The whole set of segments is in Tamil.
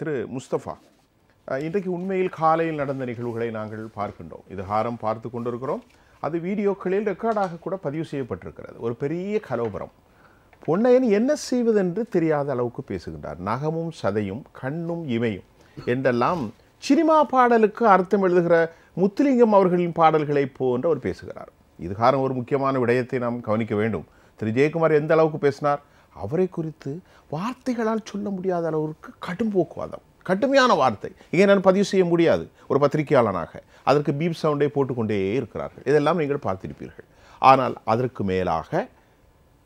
திரு முஸ்தபா இன்றைக்கு உண்மையில் காலையில் நடந்த நிகழ்வுகளை நாங்கள் பார்க்கின்றோம் இது ஹாரம் பார்த்து கொண்டிருக்கிறோம் அது வீடியோக்களில் ரெக்கார்டாக கூட பதிவு செய்யப்பட்டிருக்கிறது ஒரு பெரிய கலோபரம் பொன்னையன் என்ன செய்வதென்று தெரியாத அளவுக்கு பேசுகின்றார் நகமும் சதையும் கண்ணும் இமையும் என்றெல்லாம் சினிமா பாடலுக்கு அர்த்தம் எழுதுகிற முத்துலிங்கம் அவர்களின் பாடல்களை போன்று அவர் பேசுகிறார் இதுகாரம் ஒரு முக்கியமான விடயத்தை நாம் கவனிக்க வேண்டும் திரு ஜெயக்குமார் எந்த அளவுக்கு பேசினார் அவரை குறித்து வார்த்தைகளால் சொல்ல முடியாத அளவிற்கு கடும் போக்குவாதம் கடுமையான வார்த்தை இங்கே நான் பதிவு செய்ய முடியாது ஒரு பத்திரிகையாளனாக அதற்கு பீப் சவுண்டே போட்டுக்கொண்டே இருக்கிறார்கள் இதெல்லாம் நீங்கள் பார்த்திருப்பீர்கள் ஆனால் அதற்கு மேலாக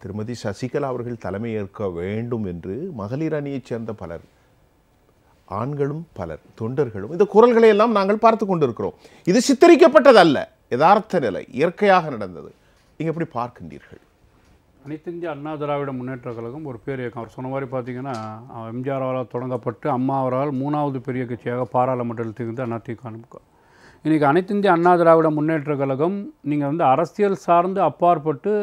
திருமதி சசிகலா அவர்கள் தலைமையேற்க வேண்டும் என்று மகளிர் அணியைச் சேர்ந்த பலர் ஆண்களும் பலர் தொண்டர்களும் இந்த குரல்களை எல்லாம் நாங்கள் பார்த்து கொண்டிருக்கிறோம் இது சித்தரிக்கப்பட்டதல்ல யதார்த்த நிலை இயற்கையாக நடந்தது நீங்கள் எப்படி பார்க்கின்றீர்கள் அனைத்திந்திய அண்ணா திராவிட முன்னேற்றக் கழகம் ஒரு பேர் இயக்கம் அவர் சொன்ன மாதிரி பார்த்தீங்கன்னா எம்ஜிஆரால் தொடங்கப்பட்டு அம்மா அவரால் மூணாவது பெரிய கட்சியாக பாராளுமன்றத்தில் இருந்து அதிமுக இன்றைக்கி அனைத்திந்திய அண்ணா திராவிட முன்னேற்றக் கழகம் நீங்கள் வந்து அரசியல் சார்ந்து அப்பாற்பட்டு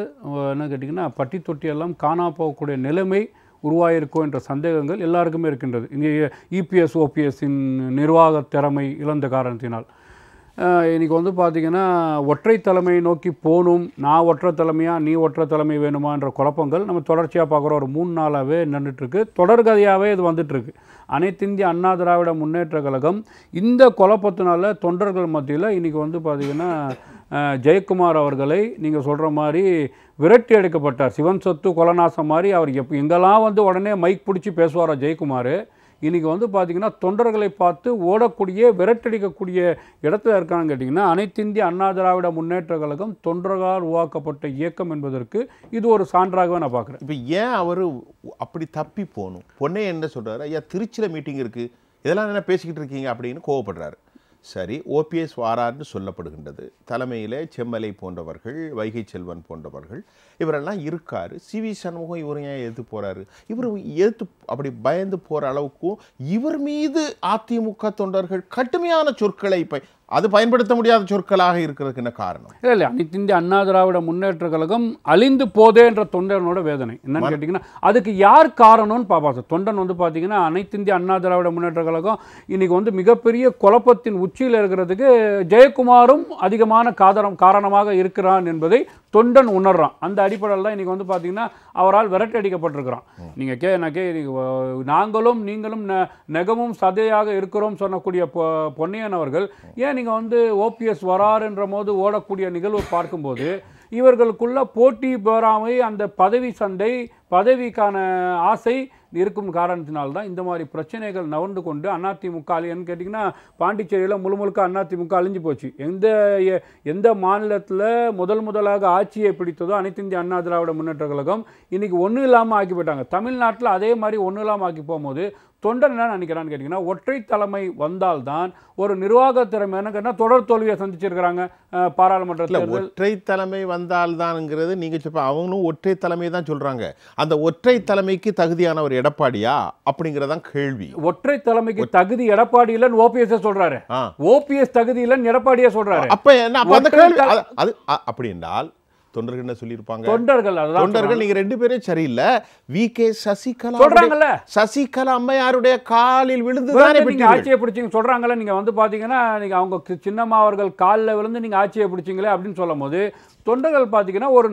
என்ன கேட்டிங்கன்னா பட்டி தொட்டியெல்லாம் காணா போகக்கூடிய நிலைமை உருவாகியிருக்கோம் என்ற சந்தேகங்கள் எல்லாருக்குமே இருக்கின்றது இங்கே இபிஎஸ் ஓபிஎஸின் நிர்வாக திறமை இழந்த காரணத்தினால் இன்றைக்கி வந்து பார்த்திங்கன்னா ஒற்றை தலைமையை நோக்கி போகணும் நான் ஒற்றை தலைமையாக நீ ஒற்றை தலைமை வேணுமான்ற குழப்பங்கள் நம்ம தொடர்ச்சியாக பார்க்குற ஒரு மூணு நாளாகவே நின்றுட்டுருக்கு தொடர்கதையாகவே இது வந்துட்டுருக்கு அனைத்து இந்திய அண்ணா திராவிட முன்னேற்ற கழகம் இந்த குழப்பத்தினால தொண்டர்கள் மத்தியில் இன்றைக்கி வந்து பார்த்திங்கன்னா ஜெயக்குமார் அவர்களை நீங்கள் சொல்கிற மாதிரி விரட்டி எடுக்கப்பட்டார் சிவன் சொத்து கொலநாசம் மாதிரி அவர் எப் எங்கெல்லாம் வந்து உடனே மைக் பிடிச்சி பேசுவாரோ ஜெயக்குமார் இன்றைக்கி வந்து பார்த்திங்கன்னா தொண்டர்களை பார்த்து ஓடக்கூடிய விரட்டடிக்கக்கூடிய இடத்துல இருக்கான்னு கேட்டிங்கன்னா அனைத்திந்திய அண்ணா திராவிட முன்னேற்ற கழகம் தொண்டர்களால் உருவாக்கப்பட்ட இயக்கம் என்பதற்கு இது ஒரு சான்றாகவே நான் பார்க்குறேன் இப்போ ஏன் அவர் அப்படி தப்பி போகணும் பொன்னே என்ன சொல்கிறார் ஐயா திருச்சியில் மீட்டிங் இருக்குது இதெல்லாம் என்ன பேசிக்கிட்டு இருக்கீங்க அப்படின்னு கோவப்படுறாரு சரி ஓபிஎஸ் வாரார்னு சொல்லப்படுகின்றது தலைமையில் செம்மலை போன்றவர்கள் வைகை செல்வன் போன்றவர்கள் இவரெல்லாம் இருக்கார் சி வி சண்முகம் இவர் ஏன் எதிர்த்து போகிறாரு இவர் எதிர்த்து அப்படி பயந்து போகிற அளவுக்கும் இவர் மீது அதிமுக தொண்டர்கள் கடுமையான சொற்களை இப்போ அது பயன்படுத்த முடியாத சொற்களாக இருக்கிறதுக்கு என்ன காரணம் இல்லை இல்லை இந்திய அண்ணா திராவிட முன்னேற்ற கழகம் அழிந்து போதே என்ற தொண்டனோட வேதனை என்னன்னு கேட்டிங்கன்னா அதுக்கு யார் காரணம்னு சார் தொண்டன் வந்து பார்த்தீங்கன்னா அனைத்து இந்திய அண்ணா திராவிட முன்னேற்ற கழகம் இன்றைக்கி வந்து மிகப்பெரிய குழப்பத்தின் உச்சியில் இருக்கிறதுக்கு ஜெயக்குமாரும் அதிகமான காதரம் காரணமாக இருக்கிறான் என்பதை தொண்டன் உணர்றான் அந்த அடிப்படையில் தான் இன்றைக்கி வந்து பார்த்தீங்கன்னா அவரால் அடிக்கப்பட்டிருக்கிறான் நீங்கள் கே நான் கே நாங்களும் நீங்களும் ந நெகமும் சதையாக இருக்கிறோம் சொன்னக்கூடிய பொ பொன்னியன் அவர்கள் ஏன் நீங்கள் வந்து ஓபிஎஸ் வராருன்ற போது ஓடக்கூடிய நிகழ்வு பார்க்கும்போது இவர்களுக்குள்ள போட்டி பெறாமை அந்த பதவி சந்தை பதவிக்கான ஆசை இருக்கும் காரணத்தினால்தான் இந்த மாதிரி பிரச்சனைகள் நவர்ந்து கொண்டு அதிமுக அழியன்னு கேட்டிங்கன்னா பாண்டிச்சேரியில் முழு முழுக்க அதிமுக அழிஞ்சு போச்சு எந்த எந்த மாநிலத்தில் முதல் முதலாக ஆட்சியை பிடித்ததோ அனைத்து இந்திய அண்ணா திராவிட முன்னேற்ற கழகம் இன்றைக்கி ஒன்றும் இல்லாமல் ஆக்கி போயிட்டாங்க தமிழ்நாட்டில் அதே மாதிரி ஒன்றும் இல்லாமல் ஆக்கி போகும்போது தொண்டன் என்ன நினைக்கிறான்னு கேட்டிங்கன்னா ஒற்றை தலைமை வந்தால்தான் ஒரு நிர்வாக திறமை என்ன தொடர் தோல்வியை சந்திச்சிருக்கிறாங்க பாராளுமன்றத்தில் ஒற்றை தலைமை வந்தால்தான்ங்கிறது நீங்கள் சொல்ல அவங்களும் ஒற்றை தலைமை தான் சொல்கிறாங்க அந்த ஒற்றை தலைமைக்கு தகுதியானவர் எடப்பாடியா அப்படிங்கறதான் கேள்வி ஒற்றை தலைமைக்கு தகுதி எடப்பாடி இல்லைன்னு ஓபிஎஸ் சொல்றாரு ஓபிஎஸ் தகுதி இல்லைன்னு எடப்பாடியா சொல்றாரு அப்ப என்ன அப்படி என்றால் தொண்டர்கள் சொல்லியிருப்பாங்க தொண்டர்கள் தொண்டர்கள் நீங்க ரெண்டு பேரும் சரியில்லை வி கே சசிகலா சொல்றாங்கல்ல சசிகலா அம்மையாருடைய காலில் விழுந்து நீங்க ஆட்சியை பிடிச்சிங்க சொல்றாங்கல்ல நீங்க வந்து பாத்தீங்கன்னா நீங்க அவங்க சின்னம்மா அவர்கள் காலில் விழுந்து நீங்க ஆட்சியை பிடிச்சிங்களே அப்படின்னு சொல்லும் போது தொண்டர்கள் பார்த்தீங்கன்னா ஒரு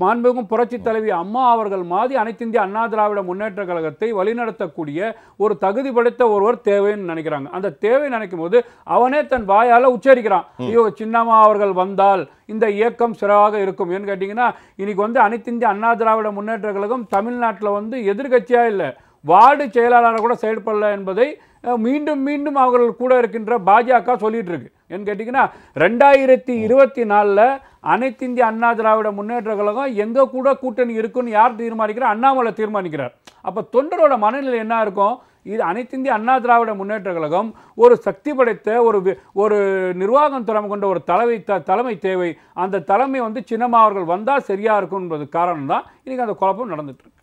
மாண்புமிகும் புரட்சி தலைவி அம்மா அவர்கள் மாதிரி அனைத்திந்திய அண்ணா திராவிட முன்னேற்ற கழகத்தை வழிநடத்தக்கூடிய ஒரு தகுதி படைத்த ஒருவர் தேவைன்னு நினைக்கிறாங்க அந்த தேவை நினைக்கும் போது அவனே தன் வாயால உச்சரிக்கிறான் ஐயோ சின்னம்மா அவர்கள் வந்தால் இந்த இயக்கம் சிறவாக இருக்கும் ஏன்னு கேட்டிங்கன்னா இன்றைக்கி வந்து அனைத்து இந்திய அண்ணா திராவிட முன்னேற்ற கழகம் தமிழ்நாட்டில் வந்து எதிர்கட்சியாக இல்லை வார்டு செயலாளராக கூட செயல்படல என்பதை மீண்டும் மீண்டும் அவர்கள் கூட இருக்கின்ற பாஜக சொல்லிகிட்டு இருக்கு ஏன்னு கேட்டிங்கன்னா ரெண்டாயிரத்தி இருபத்தி நாலில் அனைத்து இந்திய அண்ணா திராவிட முன்னேற்ற கழகம் எங்கே கூட கூட்டணி இருக்குன்னு யார் தீர்மானிக்கிறார் அண்ணாமலை தீர்மானிக்கிறார் அப்போ தொண்டரோட மனநிலை என்ன இருக்கும் இது அனைத்திந்திய அண்ணா திராவிட முன்னேற்ற கழகம் ஒரு சக்தி படைத்த ஒரு ஒரு நிர்வாகம் திறமை கொண்ட ஒரு தலைமை த தலைமை தேவை அந்த தலைமை வந்து சின்னம்மா அவர்கள் வந்தால் சரியாக இருக்கும் என்பது காரணம் தான் இன்றைக்கி அந்த குழப்பம் நடந்துட்டுருக்கு